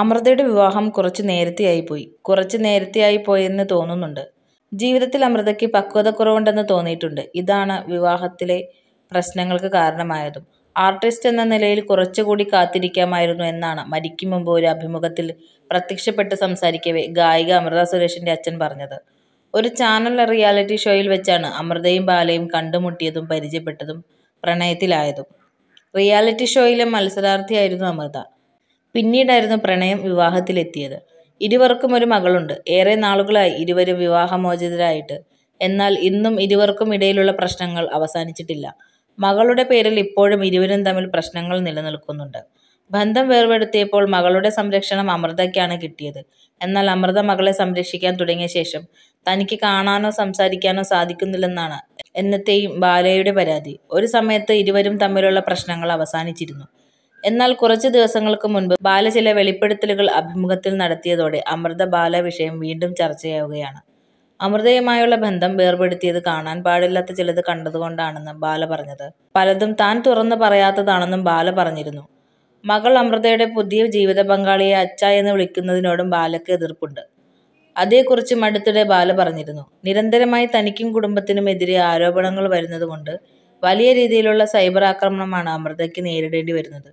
അമൃതയുടെ വിവാഹം കുറച്ചു നേരത്തെയായി പോയി കുറച്ചു നേരത്തെയായി പോയെന്ന് തോന്നുന്നുണ്ട് ജീവിതത്തിൽ അമൃതയ്ക്ക് പക്വത കുറവുണ്ടെന്ന് തോന്നിയിട്ടുണ്ട് ഇതാണ് വിവാഹത്തിലെ പ്രശ്നങ്ങൾക്ക് കാരണമായതും ആർട്ടിസ്റ്റ് എന്ന നിലയിൽ കുറച്ചുകൂടി കാത്തിരിക്കാമായിരുന്നു എന്നാണ് മരിക്കും മുമ്പ് ഒരു അഭിമുഖത്തിൽ പ്രത്യക്ഷപ്പെട്ട് സംസാരിക്കവേ ഗായിക അമൃത സുരേഷിൻ്റെ അച്ഛൻ പറഞ്ഞത് ഒരു ചാനൽ റിയാലിറ്റി ഷോയിൽ വെച്ചാണ് അമൃതയും ബാലയും കണ്ടുമുട്ടിയതും പരിചയപ്പെട്ടതും പ്രണയത്തിലായതും റിയാലിറ്റി ഷോയിലെ മത്സരാർത്ഥിയായിരുന്നു അമൃത പിന്നീടായിരുന്നു പ്രണയം വിവാഹത്തിലെത്തിയത് ഇരുവർക്കും ഒരു മകളുണ്ട് ഏറെ നാളുകളായി ഇരുവരും വിവാഹമോചിതരായിട്ട് എന്നാൽ ഇന്നും ഇരുവർക്കും ഇടയിലുള്ള പ്രശ്നങ്ങൾ അവസാനിച്ചിട്ടില്ല മകളുടെ പേരിൽ ഇപ്പോഴും ഇരുവരും തമ്മിൽ പ്രശ്നങ്ങൾ നിലനിൽക്കുന്നുണ്ട് ബന്ധം വേർപെടുത്തിയപ്പോൾ മകളുടെ സംരക്ഷണം അമൃതയ്ക്കാണ് കിട്ടിയത് എന്നാൽ അമൃത മകളെ സംരക്ഷിക്കാൻ തുടങ്ങിയ ശേഷം തനിക്ക് കാണാനോ സംസാരിക്കാനോ സാധിക്കുന്നില്ലെന്നാണ് എന്നത്തെയും ബാലയുടെ പരാതി ഒരു സമയത്ത് ഇരുവരും തമ്മിലുള്ള പ്രശ്നങ്ങൾ അവസാനിച്ചിരുന്നു എന്നാൽ കുറച്ചു ദിവസങ്ങൾക്ക് മുൻപ് ബാല ചില വെളിപ്പെടുത്തലുകൾ അഭിമുഖത്തിൽ നടത്തിയതോടെ അമൃത ബാല വിഷയം വീണ്ടും ചർച്ചയാവുകയാണ് അമൃതയുമായുള്ള ബന്ധം വേർപെടുത്തിയത് കാണാൻ പാടില്ലാത്ത ചിലത് കണ്ടതുകൊണ്ടാണെന്ന് ബാല പറഞ്ഞത് പലതും താൻ തുറന്നു പറയാത്തതാണെന്നും ബാല പറഞ്ഞിരുന്നു മകൾ അമൃതയുടെ പുതിയ ജീവിത പങ്കാളിയെ അച്ച എന്ന് വിളിക്കുന്നതിനോടും ബാലയ്ക്ക് എതിർപ്പുണ്ട് അതേക്കുറിച്ചും അടുത്തിടെ ബാല പറഞ്ഞിരുന്നു നിരന്തരമായി തനിക്കും കുടുംബത്തിനും എതിരെ ആരോപണങ്ങൾ വരുന്നതുകൊണ്ട് വലിയ രീതിയിലുള്ള സൈബർ ആക്രമണമാണ് അമൃതയ്ക്ക് നേരിടേണ്ടി വരുന്നത്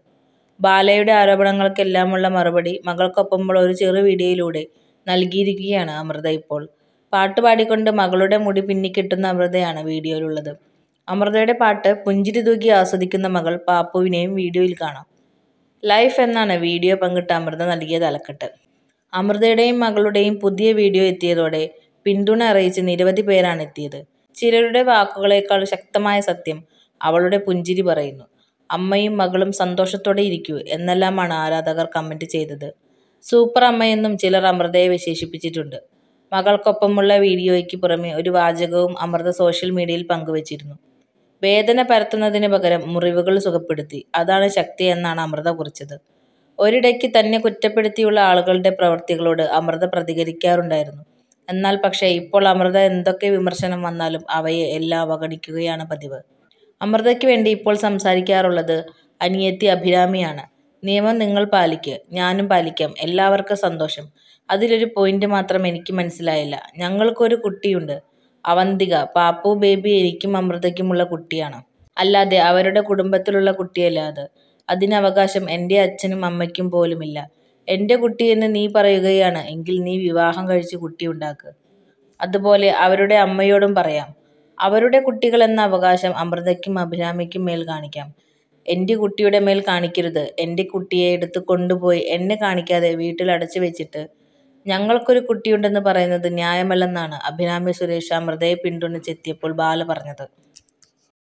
ബാലയുടെ ആരോപണങ്ങൾക്കെല്ലാമുള്ള മറുപടി മകൾക്കൊപ്പമുള്ള ഒരു ചെറു വീഡിയോയിലൂടെ നൽകിയിരിക്കുകയാണ് അമൃത ഇപ്പോൾ പാട്ടുപാടിക്കൊണ്ട് മകളുടെ മുടി പിന്നിക്കിട്ടുന്ന അമൃതയാണ് വീഡിയോയിലുള്ളത് അമൃതയുടെ പാട്ട് പുഞ്ചിരി തൂക്കി ആസ്വദിക്കുന്ന മകൾ പാപ്പുവിനെയും വീഡിയോയിൽ കാണാം ലൈഫ് എന്നാണ് വീഡിയോ പങ്കിട്ട് അമൃത നൽകിയ തലക്കെട്ട് അമൃതയുടെയും മകളുടെയും പുതിയ വീഡിയോ എത്തിയതോടെ പിന്തുണ അറിയിച്ച് നിരവധി പേരാണ് എത്തിയത് ചിലരുടെ വാക്കുകളേക്കാൾ ശക്തമായ സത്യം അവളുടെ പുഞ്ചിരി പറയുന്നു അമ്മയും മകളും സന്തോഷത്തോടെ ഇരിക്കൂ എന്നെല്ലാമാണ് ആരാധകർ കമന്റ് ചെയ്തത് സൂപ്പർ അമ്മയെന്നും ചിലർ അമൃതയെ വിശേഷിപ്പിച്ചിട്ടുണ്ട് മകൾക്കൊപ്പമുള്ള വീഡിയോയ്ക്ക് പുറമെ ഒരു വാചകവും അമൃത സോഷ്യൽ മീഡിയയിൽ പങ്കുവച്ചിരുന്നു വേദന പരത്തുന്നതിന് പകരം മുറിവുകൾ സുഖപ്പെടുത്തി അതാണ് ശക്തി എന്നാണ് അമൃത കുറിച്ചത് ഒരിടയ്ക്ക് തന്നെ കുറ്റപ്പെടുത്തിയുള്ള ആളുകളുടെ പ്രവൃത്തികളോട് അമൃത പ്രതികരിക്കാറുണ്ടായിരുന്നു എന്നാൽ പക്ഷേ ഇപ്പോൾ അമൃത എന്തൊക്കെ വിമർശനം വന്നാലും അവയെ എല്ലാം അവഗണിക്കുകയാണ് പതിവ് അമൃതയ്ക്ക് വേണ്ടി ഇപ്പോൾ സംസാരിക്കാറുള്ളത് അനിയത്തി അഭിരാമിയാണ് നിയമം നിങ്ങൾ പാലിക്കുക ഞാനും പാലിക്കാം എല്ലാവർക്കും സന്തോഷം അതിലൊരു പോയിന്റ് മാത്രം എനിക്ക് മനസ്സിലായില്ല ഞങ്ങൾക്കൊരു കുട്ടിയുണ്ട് അവന്തിക പാപ്പു ബേബി എനിക്കും അമൃതയ്ക്കുമുള്ള കുട്ടിയാണ് അല്ലാതെ അവരുടെ കുടുംബത്തിലുള്ള കുട്ടിയല്ല അത് അതിനവകാശം എൻ്റെ അച്ഛനും അമ്മയ്ക്കും പോലുമില്ല എൻ്റെ കുട്ടിയെന്ന് നീ പറയുകയാണ് എങ്കിൽ നീ വിവാഹം കഴിച്ച് കുട്ടിയുണ്ടാക്കുക അതുപോലെ അവരുടെ അമ്മയോടും പറയാം അവരുടെ കുട്ടികളെന്ന അവകാശം അമൃതയ്ക്കും അഭിരാമിക്കും മേൽ കാണിക്കാം. എൻ്റെ കുട്ടിയുടെ മേൽ കാണിക്കരുത്. എൻ്റെ കുട്ടിയെ എടുത്ത് കൊണ്ടുപോയി എന്നെ കാണിക്കാതെ വീട്ടിൽ അടച്ചു വെച്ചിട്ട് ഞങ്ങൾക്കൊരു കുട്ടിയുണ്ടെന്ന് പറയുന്നത് ന്യായമല്ലെന്നാണ് അഭിരാമി സുരേഷ് അമൃതയെ പിന്തുണച്ചെത്തിയപ്പോൾ ബാല പറഞ്ഞത്.